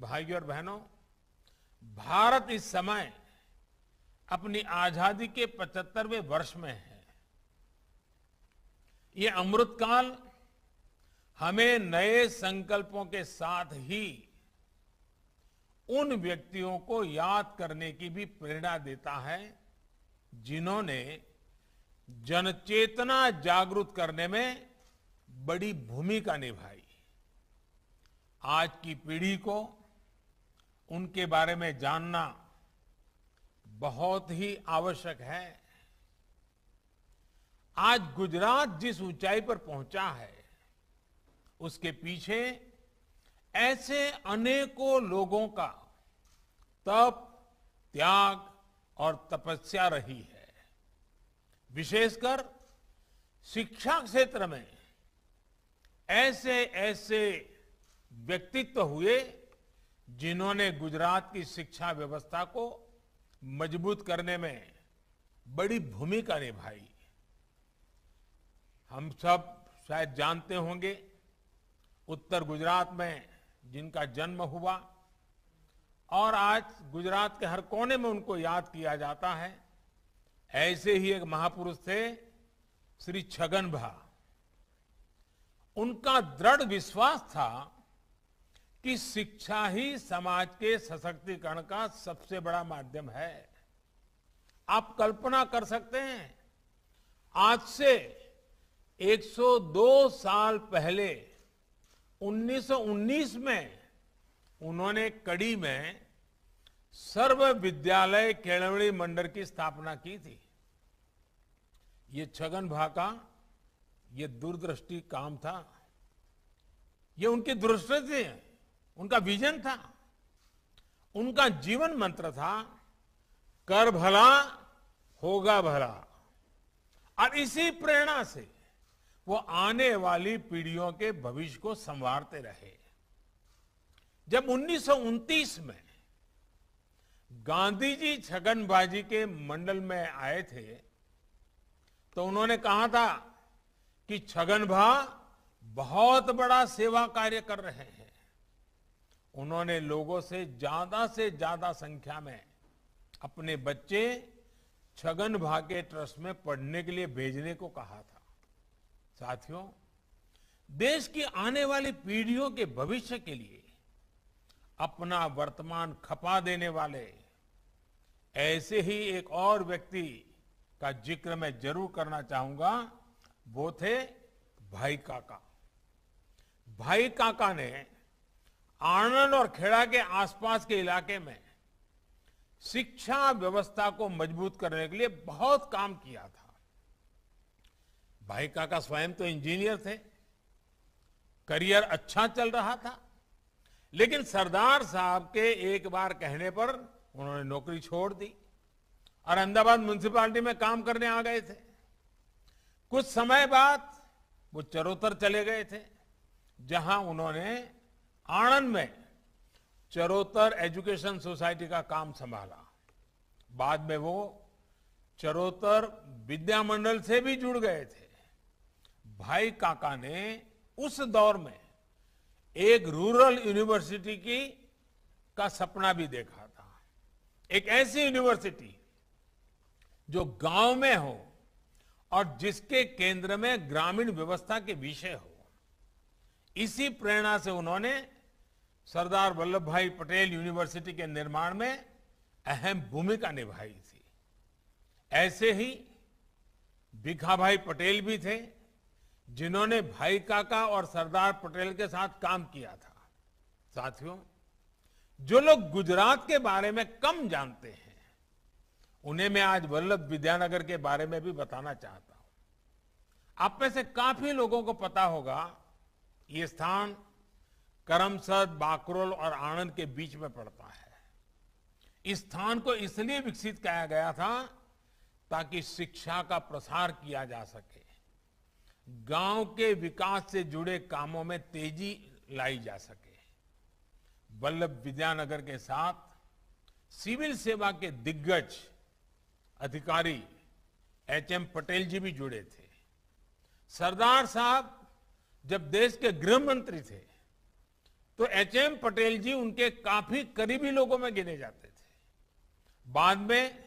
भाइयों और बहनों भारत इस समय अपनी आजादी के 75वें वर्ष में है ये अमृतकाल हमें नए संकल्पों के साथ ही उन व्यक्तियों को याद करने की भी प्रेरणा देता है जिन्होंने जनचेतना जागृत करने में बड़ी भूमिका निभाई आज की पीढ़ी को उनके बारे में जानना बहुत ही आवश्यक है आज गुजरात जिस ऊंचाई पर पहुंचा है उसके पीछे ऐसे अनेकों लोगों का तप त्याग और तपस्या रही है विशेषकर शिक्षा क्षेत्र में ऐसे ऐसे व्यक्तित्व हुए जिन्होंने गुजरात की शिक्षा व्यवस्था को मजबूत करने में बड़ी भूमिका निभाई हम सब शायद जानते होंगे उत्तर गुजरात में जिनका जन्म हुआ और आज गुजरात के हर कोने में उनको याद किया जाता है ऐसे ही एक महापुरुष थे श्री छगन भा उनका दृढ़ विश्वास था कि शिक्षा ही समाज के सशक्तिकरण का सबसे बड़ा माध्यम है आप कल्पना कर सकते हैं आज से 102 साल पहले 1919 में उन्होंने कड़ी में सर्व विद्यालय केलवड़ी मंडल की स्थापना की थी ये छगन भाका ये दूरदृष्टि काम था ये उनकी दृष्टि थी उनका विजन था उनका जीवन मंत्र था कर भला होगा भला और इसी प्रेरणा से वो आने वाली पीढ़ियों के भविष्य को संवारते रहे जब उन्नीस में गांधी जी छगनबाजी के मंडल में आए थे तो उन्होंने कहा था कि छगन भा बहुत बड़ा सेवा कार्य कर रहे हैं उन्होंने लोगों से ज्यादा से ज्यादा संख्या में अपने बच्चे छगन भाग्य ट्रस्ट में पढ़ने के लिए भेजने को कहा था साथियों देश की आने वाली पीढ़ियों के भविष्य के लिए अपना वर्तमान खपा देने वाले ऐसे ही एक और व्यक्ति का जिक्र मैं जरूर करना चाहूंगा वो थे भाई काका भाई काका ने आणंद और खेड़ा के आसपास के इलाके में शिक्षा व्यवस्था को मजबूत करने के लिए बहुत काम किया था भाई काका स्वयं तो इंजीनियर थे करियर अच्छा चल रहा था लेकिन सरदार साहब के एक बार कहने पर उन्होंने नौकरी छोड़ दी और अहमदाबाद म्यूनिसिपालिटी में काम करने आ गए थे कुछ समय बाद वो चरोतर चले गए थे जहां उन्होंने आणंद में चरोतर एजुकेशन सोसाइटी का काम संभाला बाद में वो चरोतर विद्या मंडल से भी जुड़ गए थे भाई काका ने उस दौर में एक रूरल यूनिवर्सिटी की का सपना भी देखा था एक ऐसी यूनिवर्सिटी जो गांव में हो और जिसके केंद्र में ग्रामीण व्यवस्था के विषय हो इसी प्रेरणा से उन्होंने सरदार वल्लभ भाई पटेल यूनिवर्सिटी के निर्माण में अहम भूमिका निभाई थी ऐसे ही भिखा भाई पटेल भी थे जिन्होंने भाई काका और सरदार पटेल के साथ काम किया था साथियों जो लोग गुजरात के बारे में कम जानते हैं उन्हें मैं आज वल्लभ विद्यानगर के बारे में भी बताना चाहता हूं आप में से काफी लोगों को पता होगा ये स्थान करमसद बाकरोल और आणंद के बीच में पड़ता है इस स्थान को इसलिए विकसित किया गया था ताकि शिक्षा का प्रसार किया जा सके गांव के विकास से जुड़े कामों में तेजी लाई जा सके वल्लभ विद्यानगर के साथ सिविल सेवा के दिग्गज अधिकारी एच एम पटेल जी भी जुड़े थे सरदार साहब जब देश के गृह मंत्री थे तो एच एम पटेल जी उनके काफी करीबी लोगों में गिने जाते थे बाद में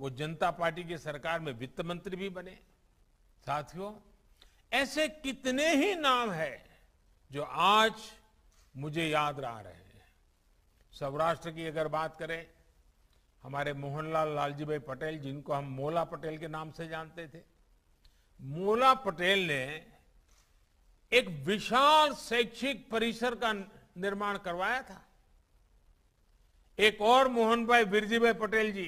वो जनता पार्टी की सरकार में वित्त मंत्री भी बने साथियों ऐसे कितने ही नाम है जो आज मुझे याद आ रहे हैं सौराष्ट्र की अगर बात करें हमारे मोहनलाल लालजी भाई पटेल जिनको हम मोला पटेल के नाम से जानते थे मोला पटेल ने एक विशाल शैक्षिक परिसर का निर्माण करवाया था एक और मोहन भाई बिरजी भाई पटेल जी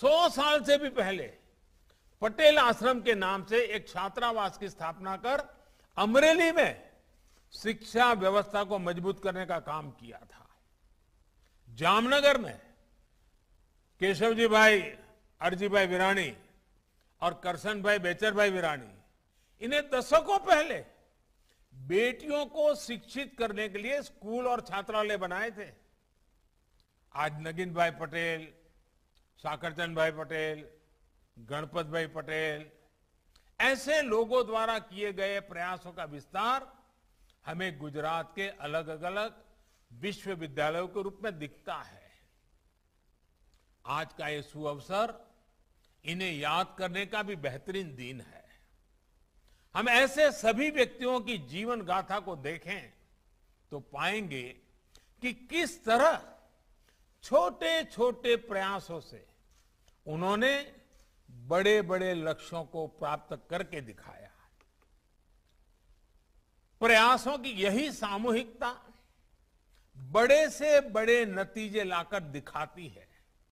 सौ साल से भी पहले पटेल आश्रम के नाम से एक छात्रावास की स्थापना कर अमरेली में शिक्षा व्यवस्था को मजबूत करने का काम किया था जामनगर में केशव जी भाई अर्जी भाई विराणी और करसन भाई बेचर भाई विराणी इन्हें दशकों पहले बेटियों को शिक्षित करने के लिए स्कूल और छात्रालय बनाए थे आज नगीन भाई पटेल साकरचंद भाई पटेल गणपत भाई पटेल ऐसे लोगों द्वारा किए गए प्रयासों का विस्तार हमें गुजरात के अलग अलग विश्वविद्यालयों के रूप में दिखता है आज का ये सुअवसर इन्हें याद करने का भी बेहतरीन दिन है हम ऐसे सभी व्यक्तियों की जीवन गाथा को देखें तो पाएंगे कि किस तरह छोटे छोटे प्रयासों से उन्होंने बड़े बड़े लक्ष्यों को प्राप्त करके दिखाया प्रयासों की यही सामूहिकता बड़े से बड़े नतीजे लाकर दिखाती है